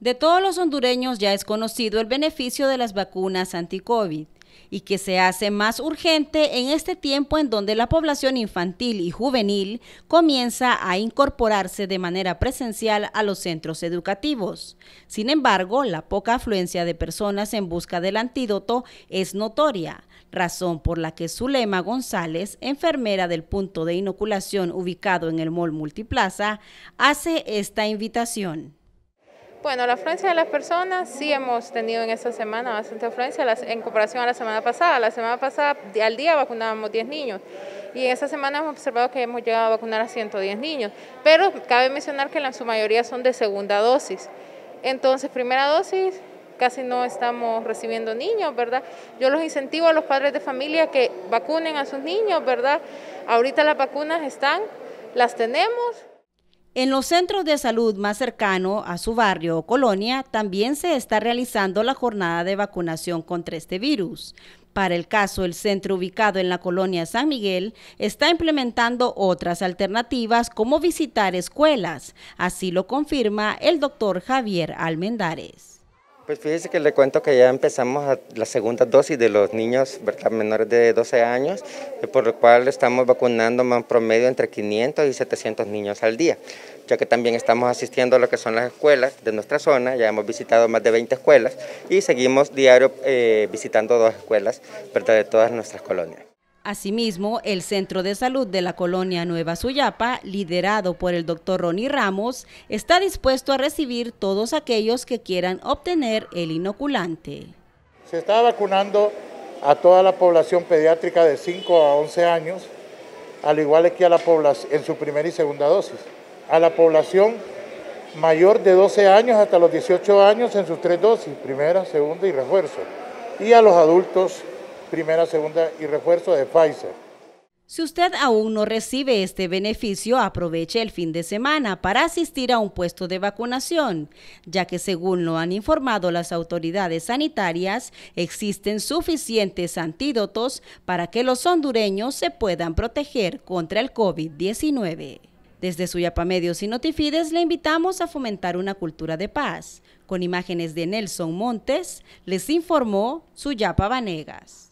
De todos los hondureños ya es conocido el beneficio de las vacunas anti-COVID y que se hace más urgente en este tiempo en donde la población infantil y juvenil comienza a incorporarse de manera presencial a los centros educativos. Sin embargo, la poca afluencia de personas en busca del antídoto es notoria, razón por la que Zulema González, enfermera del punto de inoculación ubicado en el Mall Multiplaza, hace esta invitación bueno, la afluencia de las personas sí hemos tenido en esta semana bastante afluencia en comparación a la semana pasada. La semana pasada al día vacunábamos 10 niños y en esta semana hemos observado que hemos llegado a vacunar a 110 niños, pero cabe mencionar que en su mayoría son de segunda dosis. Entonces, primera dosis casi no estamos recibiendo niños, ¿verdad? Yo los incentivo a los padres de familia que vacunen a sus niños, ¿verdad? Ahorita las vacunas están, las tenemos. En los centros de salud más cercano a su barrio o colonia también se está realizando la jornada de vacunación contra este virus. Para el caso, el centro ubicado en la colonia San Miguel está implementando otras alternativas como visitar escuelas. Así lo confirma el doctor Javier Almendares. Pues fíjese que le cuento que ya empezamos la segunda dosis de los niños ¿verdad? menores de 12 años, eh, por lo cual estamos vacunando más promedio entre 500 y 700 niños al día, ya que también estamos asistiendo a lo que son las escuelas de nuestra zona, ya hemos visitado más de 20 escuelas y seguimos diario eh, visitando dos escuelas de todas nuestras colonias. Asimismo, el Centro de Salud de la Colonia Nueva Suyapa, liderado por el doctor Ronnie Ramos, está dispuesto a recibir todos aquellos que quieran obtener el inoculante. Se está vacunando a toda la población pediátrica de 5 a 11 años, al igual que a la población en su primera y segunda dosis. A la población mayor de 12 años hasta los 18 años en sus tres dosis, primera, segunda y refuerzo. Y a los adultos primera, segunda y refuerzo de Pfizer. Si usted aún no recibe este beneficio, aproveche el fin de semana para asistir a un puesto de vacunación, ya que según lo han informado las autoridades sanitarias, existen suficientes antídotos para que los hondureños se puedan proteger contra el COVID-19. Desde Suyapa Medios y Notifides le invitamos a fomentar una cultura de paz. Con imágenes de Nelson Montes, les informó Suyapa Vanegas.